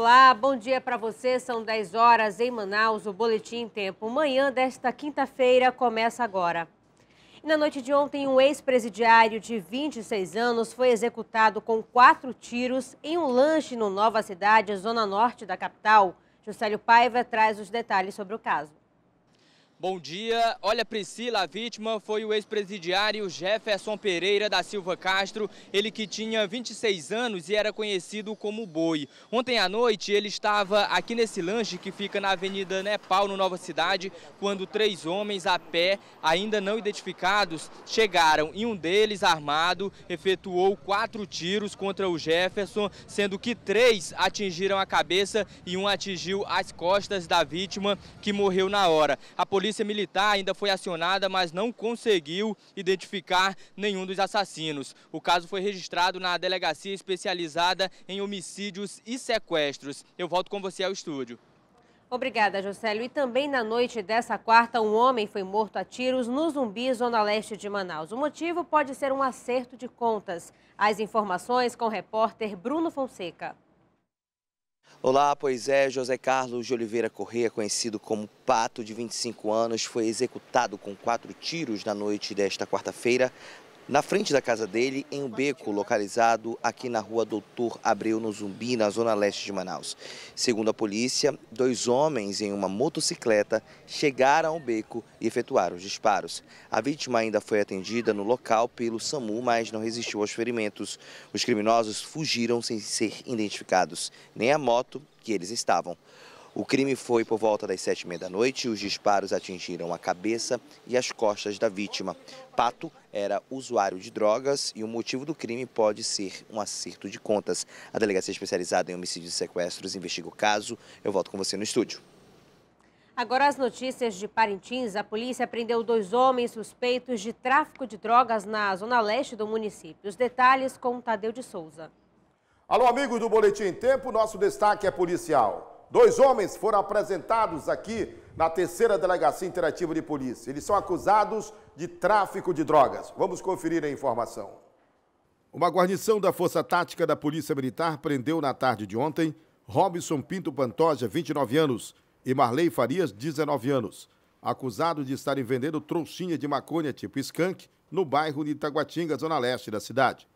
Olá, bom dia para você. São 10 horas em Manaus, o Boletim Tempo. Manhã desta quinta-feira começa agora. E na noite de ontem, um ex-presidiário de 26 anos foi executado com quatro tiros em um lanche no Nova Cidade, zona norte da capital. Juscelio Paiva traz os detalhes sobre o caso. Bom dia. Olha, Priscila, a vítima foi o ex-presidiário Jefferson Pereira da Silva Castro, ele que tinha 26 anos e era conhecido como Boi. Ontem à noite, ele estava aqui nesse lanche que fica na Avenida Nepal, no Nova Cidade, quando três homens a pé, ainda não identificados, chegaram e um deles, armado, efetuou quatro tiros contra o Jefferson, sendo que três atingiram a cabeça e um atingiu as costas da vítima, que morreu na hora. A polícia polícia militar ainda foi acionada, mas não conseguiu identificar nenhum dos assassinos. O caso foi registrado na Delegacia Especializada em Homicídios e Sequestros. Eu volto com você ao estúdio. Obrigada, Josélio. E também na noite dessa quarta, um homem foi morto a tiros no Zumbi, zona leste de Manaus. O motivo pode ser um acerto de contas. As informações com o repórter Bruno Fonseca. Olá, pois é, José Carlos de Oliveira Correia, conhecido como Pato, de 25 anos, foi executado com quatro tiros na noite desta quarta-feira na frente da casa dele, em um beco localizado aqui na rua Doutor Abreu, no Zumbi, na zona leste de Manaus. Segundo a polícia, dois homens em uma motocicleta chegaram ao beco e efetuaram os disparos. A vítima ainda foi atendida no local pelo SAMU, mas não resistiu aos ferimentos. Os criminosos fugiram sem ser identificados, nem a moto que eles estavam. O crime foi por volta das sete e meia da noite e os disparos atingiram a cabeça e as costas da vítima. Pato era usuário de drogas e o motivo do crime pode ser um acerto de contas. A Delegacia Especializada em Homicídios e Sequestros investiga o caso. Eu volto com você no estúdio. Agora as notícias de Parintins. A polícia prendeu dois homens suspeitos de tráfico de drogas na zona leste do município. Os detalhes com Tadeu de Souza. Alô, amigos do Boletim Tempo, nosso destaque é policial. Dois homens foram apresentados aqui na terceira delegacia interativa de polícia. Eles são acusados de tráfico de drogas. Vamos conferir a informação. Uma guarnição da Força Tática da Polícia Militar prendeu na tarde de ontem Robson Pinto Pantoja, 29 anos, e Marley Farias, 19 anos, acusados de estarem vendendo trouxinha de maconha tipo skunk no bairro de Itaguatinga, zona leste da cidade.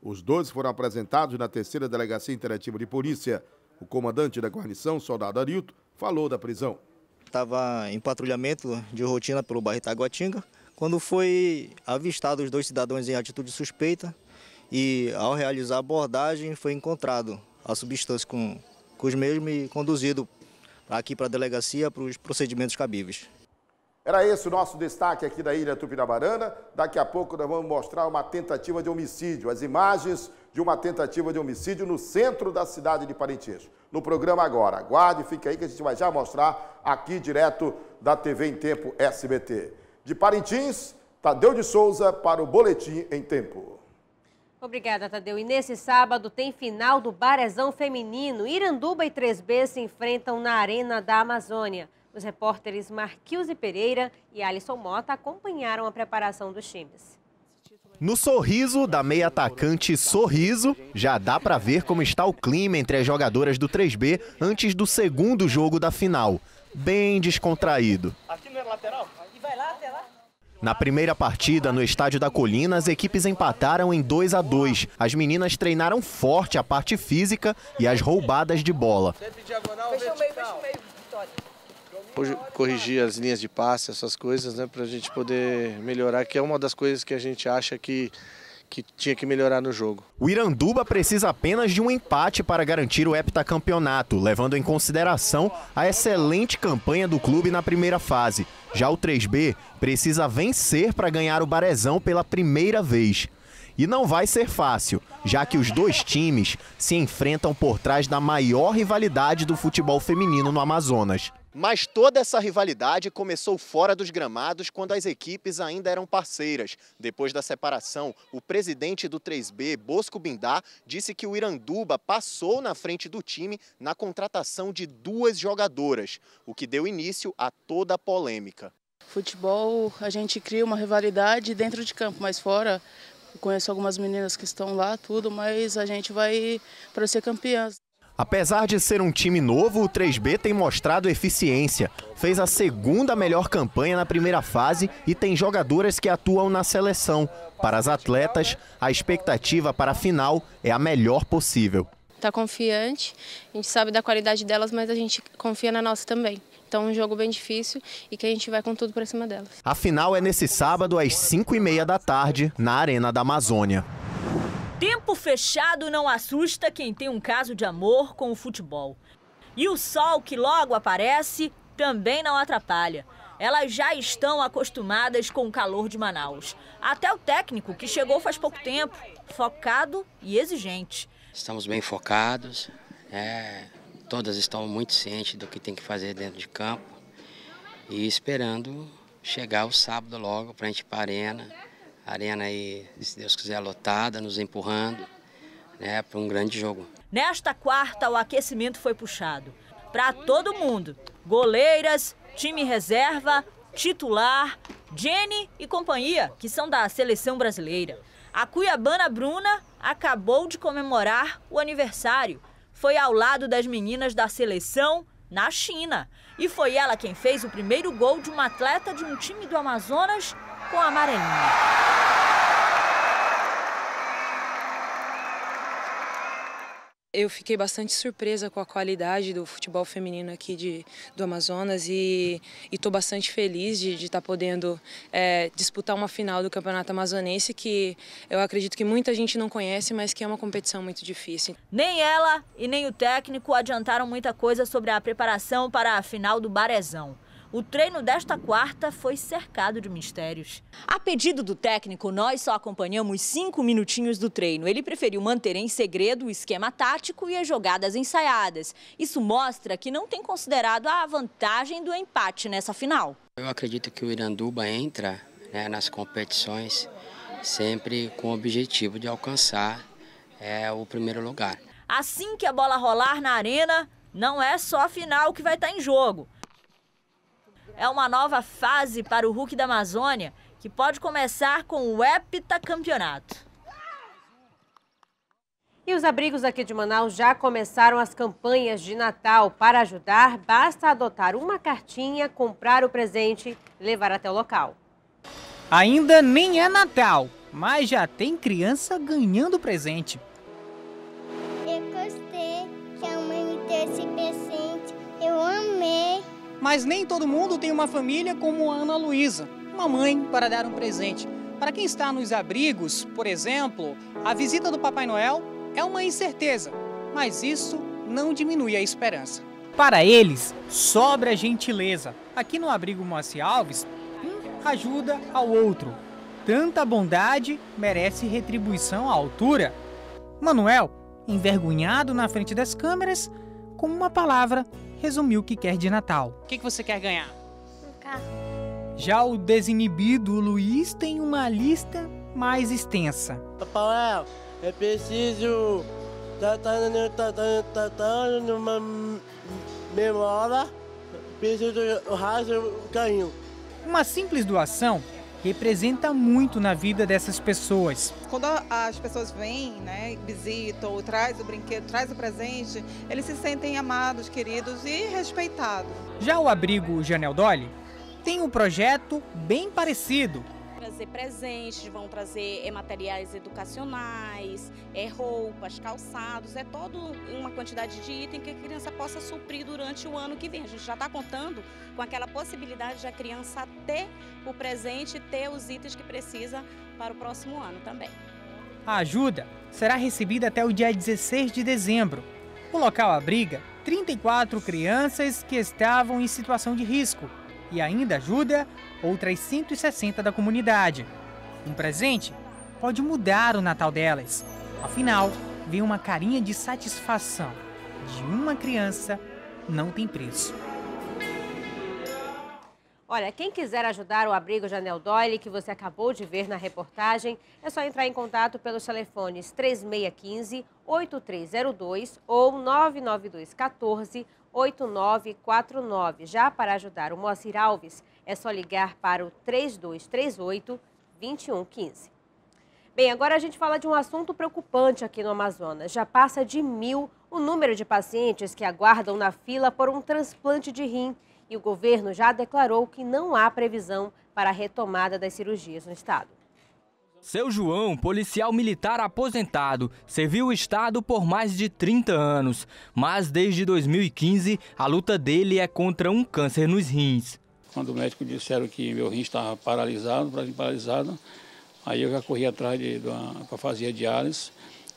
Os dois foram apresentados na terceira delegacia interativa de polícia o comandante da guarnição, soldado Arilto, falou da prisão. Estava em patrulhamento de rotina pelo bairro Itaguatinga, quando foi avistado os dois cidadãos em atitude suspeita e, ao realizar a abordagem, foi encontrado a substância com, com os mesmos e conduzido aqui para a delegacia para os procedimentos cabíveis. Era esse o nosso destaque aqui da Ilha Tupinabarana. Daqui a pouco nós vamos mostrar uma tentativa de homicídio, as imagens de uma tentativa de homicídio no centro da cidade de Parintins. No programa agora. Aguarde, fique aí que a gente vai já mostrar aqui direto da TV em Tempo SBT. De Parintins, Tadeu de Souza para o Boletim em Tempo. Obrigada, Tadeu. E nesse sábado tem final do Barezão Feminino. Iranduba e 3B se enfrentam na Arena da Amazônia. Os repórteres Marquilze Pereira e Alisson Mota acompanharam a preparação dos times. No sorriso da meia atacante Sorriso, já dá para ver como está o clima entre as jogadoras do 3B antes do segundo jogo da final. Bem descontraído. É Na primeira partida, no estádio da Colina, as equipes empataram em 2 a 2. As meninas treinaram forte a parte física e as roubadas de bola. Fecha o meio, fecha o meio corrigir as linhas de passe, essas coisas, né, para a gente poder melhorar, que é uma das coisas que a gente acha que que tinha que melhorar no jogo. O Iranduba precisa apenas de um empate para garantir o heptacampeonato, levando em consideração a excelente campanha do clube na primeira fase. Já o 3B precisa vencer para ganhar o Barezão pela primeira vez. E não vai ser fácil, já que os dois times se enfrentam por trás da maior rivalidade do futebol feminino no Amazonas. Mas toda essa rivalidade começou fora dos gramados quando as equipes ainda eram parceiras. Depois da separação, o presidente do 3B, Bosco Bindá, disse que o Iranduba passou na frente do time na contratação de duas jogadoras, o que deu início a toda a polêmica. Futebol, a gente cria uma rivalidade dentro de campo, mas fora, eu conheço algumas meninas que estão lá, tudo, mas a gente vai para ser campeã. Apesar de ser um time novo, o 3B tem mostrado eficiência. Fez a segunda melhor campanha na primeira fase e tem jogadoras que atuam na seleção. Para as atletas, a expectativa para a final é a melhor possível. Está confiante, a gente sabe da qualidade delas, mas a gente confia na nossa também. Então, um jogo bem difícil e que a gente vai com tudo para cima delas. A final é nesse sábado, às 5h30 da tarde, na Arena da Amazônia. Tempo fechado não assusta quem tem um caso de amor com o futebol. E o sol que logo aparece também não atrapalha. Elas já estão acostumadas com o calor de Manaus. Até o técnico, que chegou faz pouco tempo, focado e exigente. Estamos bem focados, é, todas estão muito cientes do que tem que fazer dentro de campo e esperando chegar o sábado logo para a gente ir para a arena Arena aí, se Deus quiser, lotada, nos empurrando né, para um grande jogo. Nesta quarta, o aquecimento foi puxado para todo mundo: goleiras, time reserva, titular, Jenny e companhia, que são da seleção brasileira. A cuiabana Bruna acabou de comemorar o aniversário. Foi ao lado das meninas da seleção na China. E foi ela quem fez o primeiro gol de uma atleta de um time do Amazonas com a Eu fiquei bastante surpresa com a qualidade do futebol feminino aqui de, do Amazonas e estou bastante feliz de estar tá podendo é, disputar uma final do Campeonato Amazonense que eu acredito que muita gente não conhece, mas que é uma competição muito difícil. Nem ela e nem o técnico adiantaram muita coisa sobre a preparação para a final do Barezão o treino desta quarta foi cercado de mistérios. A pedido do técnico, nós só acompanhamos cinco minutinhos do treino. Ele preferiu manter em segredo o esquema tático e as jogadas ensaiadas. Isso mostra que não tem considerado a vantagem do empate nessa final. Eu acredito que o Iranduba entra né, nas competições sempre com o objetivo de alcançar é, o primeiro lugar. Assim que a bola rolar na arena, não é só a final que vai estar em jogo é uma nova fase para o Hulk da Amazônia, que pode começar com o heptacampeonato. E os abrigos aqui de Manaus já começaram as campanhas de Natal. Para ajudar, basta adotar uma cartinha, comprar o presente, levar até o local. Ainda nem é Natal, mas já tem criança ganhando presente. Mas nem todo mundo tem uma família como a Ana Luísa, uma mãe para dar um presente. Para quem está nos abrigos, por exemplo, a visita do Papai Noel é uma incerteza, mas isso não diminui a esperança. Para eles, sobra gentileza. Aqui no abrigo Moacir Alves, um ajuda ao outro. Tanta bondade merece retribuição à altura. Manuel, envergonhado na frente das câmeras, com uma palavra resumiu o que quer de Natal. O que, que você quer ganhar? Um carro. Já o desinibido Luiz tem uma lista mais extensa. Papai, é preciso tá, tá, tá, numa memória, preciso rasgar o caindo. Uma simples doação representa muito na vida dessas pessoas. Quando as pessoas vêm, né, visitam, traz o brinquedo, traz o presente, eles se sentem amados, queridos e respeitados. Já o abrigo Janel Dolly tem um projeto bem parecido, trazer presentes, vão trazer é, materiais educacionais, é, roupas, calçados, é toda uma quantidade de item que a criança possa suprir durante o ano que vem. A gente já está contando com aquela possibilidade de a criança ter o presente e ter os itens que precisa para o próximo ano também. A ajuda será recebida até o dia 16 de dezembro. O local abriga 34 crianças que estavam em situação de risco e ainda ajuda outras 160 da comunidade. Um presente pode mudar o Natal delas. Afinal, vem uma carinha de satisfação de uma criança não tem preço. Olha, quem quiser ajudar o abrigo Janel Doyle, que você acabou de ver na reportagem, é só entrar em contato pelos telefones 3615 8302 ou 99214 8949. Já para ajudar o Moacir Alves, é só ligar para o 3238 2115. Bem, agora a gente fala de um assunto preocupante aqui no Amazonas. Já passa de mil o número de pacientes que aguardam na fila por um transplante de rim. E o governo já declarou que não há previsão para a retomada das cirurgias no estado. Seu João, policial militar aposentado, serviu o Estado por mais de 30 anos, mas desde 2015 a luta dele é contra um câncer nos rins. Quando o médico disseram que meu rim estava paralisado, paralisado, aí eu já corri atrás para fazer a diálise.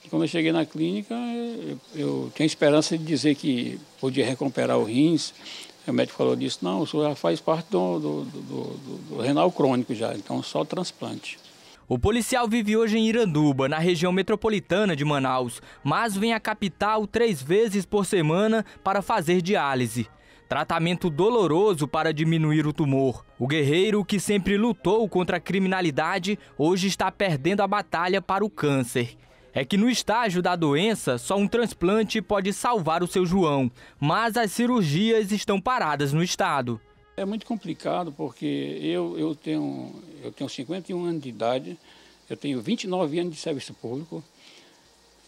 E quando eu cheguei na clínica, eu, eu tinha esperança de dizer que podia recuperar o rins, o médico falou disso, não, o senhor já faz parte do, do, do, do, renal crônico já, então só transplante. O policial vive hoje em Iranduba, na região metropolitana de Manaus, mas vem à capital três vezes por semana para fazer diálise. Tratamento doloroso para diminuir o tumor. O guerreiro que sempre lutou contra a criminalidade hoje está perdendo a batalha para o câncer. É que no estágio da doença, só um transplante pode salvar o seu João, mas as cirurgias estão paradas no estado. É muito complicado porque eu, eu, tenho, eu tenho 51 anos de idade, eu tenho 29 anos de serviço público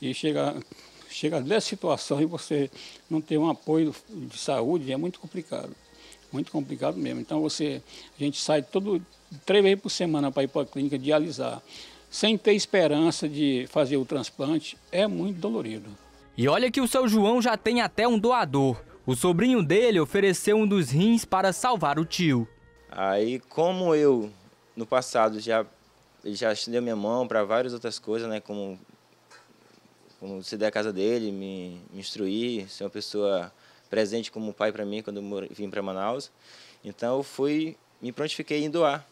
e chega, chega dessa situação e você não ter um apoio de saúde é muito complicado. Muito complicado mesmo. Então você, a gente sai todo três vezes por semana para ir para a clínica dialisar, sem ter esperança de fazer o transplante, é muito dolorido. E olha que o seu João já tem até um doador. O sobrinho dele ofereceu um dos rins para salvar o tio. Aí, como eu no passado já já estendeu minha mão para várias outras coisas, né, como como ceder a casa dele, me, me instruir, ser uma pessoa presente como pai para mim quando eu vim para Manaus. Então eu fui me prontifiquei em doar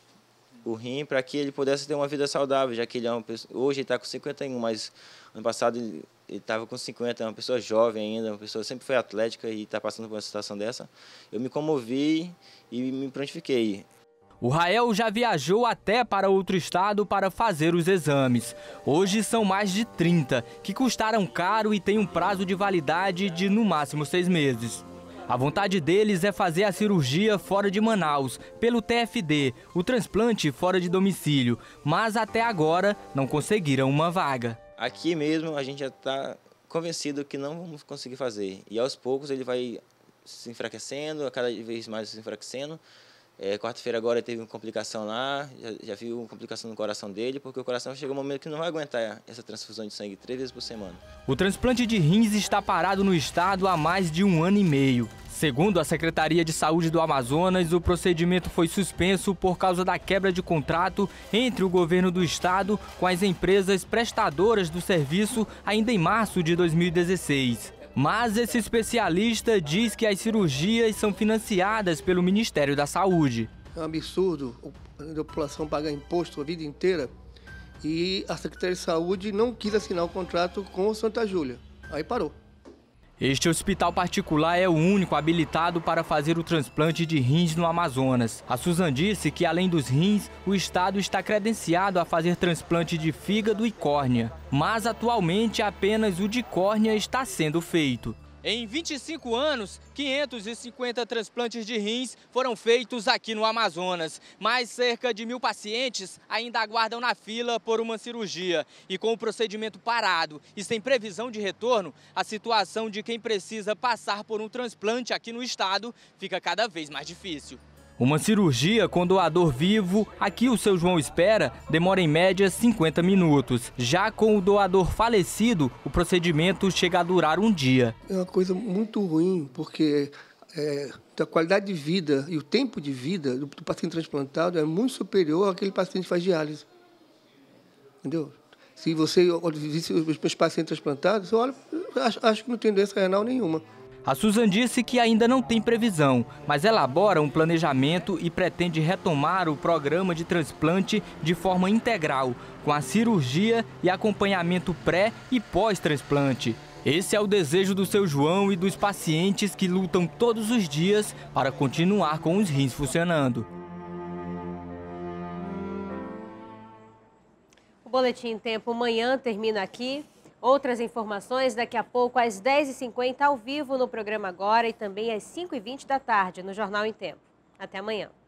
o rim para que ele pudesse ter uma vida saudável, já que ele é uma pessoa, hoje ele está com 51, mas ano passado ele ele estava com 50, é uma pessoa jovem ainda, uma pessoa sempre foi atlética e está passando por uma situação dessa. Eu me comovi e me prontifiquei. O Rael já viajou até para outro estado para fazer os exames. Hoje são mais de 30, que custaram caro e têm um prazo de validade de no máximo seis meses. A vontade deles é fazer a cirurgia fora de Manaus, pelo TFD, o transplante fora de domicílio, mas até agora não conseguiram uma vaga aqui mesmo a gente já está convencido que não vamos conseguir fazer. E aos poucos ele vai se enfraquecendo, a cada vez mais se enfraquecendo. É, Quarta-feira agora teve uma complicação lá, já, já viu uma complicação no coração dele, porque o coração chega um momento que não vai aguentar essa transfusão de sangue três vezes por semana. O transplante de rins está parado no estado há mais de um ano e meio. Segundo a Secretaria de Saúde do Amazonas, o procedimento foi suspenso por causa da quebra de contrato entre o governo do estado com as empresas prestadoras do serviço ainda em março de 2016. Mas esse especialista diz que as cirurgias são financiadas pelo Ministério da Saúde. É um absurdo a população pagar imposto a vida inteira e a Secretaria de Saúde não quis assinar o contrato com Santa Júlia. Aí parou. Este hospital particular é o único habilitado para fazer o transplante de rins no Amazonas. A Suzan disse que, além dos rins, o Estado está credenciado a fazer transplante de fígado e córnea. Mas, atualmente, apenas o de córnea está sendo feito. Em 25 anos, 550 transplantes de rins foram feitos aqui no Amazonas, mas cerca de mil pacientes ainda aguardam na fila por uma cirurgia. E com o procedimento parado e sem previsão de retorno, a situação de quem precisa passar por um transplante aqui no estado fica cada vez mais difícil. Uma cirurgia com doador vivo, aqui o seu João espera, demora em média 50 minutos. Já com o doador falecido, o procedimento chega a durar um dia. É uma coisa muito ruim, porque é, a qualidade de vida e o tempo de vida do, do paciente transplantado é muito superior àquele paciente que faz diálise. Entendeu? Se você visse os meus pacientes transplantados, eu olho, acho, acho que não tem doença renal nenhuma. A Suzan disse que ainda não tem previsão, mas elabora um planejamento e pretende retomar o programa de transplante de forma integral, com a cirurgia e acompanhamento pré e pós-transplante. Esse é o desejo do seu João e dos pacientes que lutam todos os dias para continuar com os rins funcionando. O Boletim Tempo Manhã termina aqui. Outras informações daqui a pouco às 10h50 ao vivo no programa Agora e também às 5h20 da tarde no Jornal em Tempo. Até amanhã.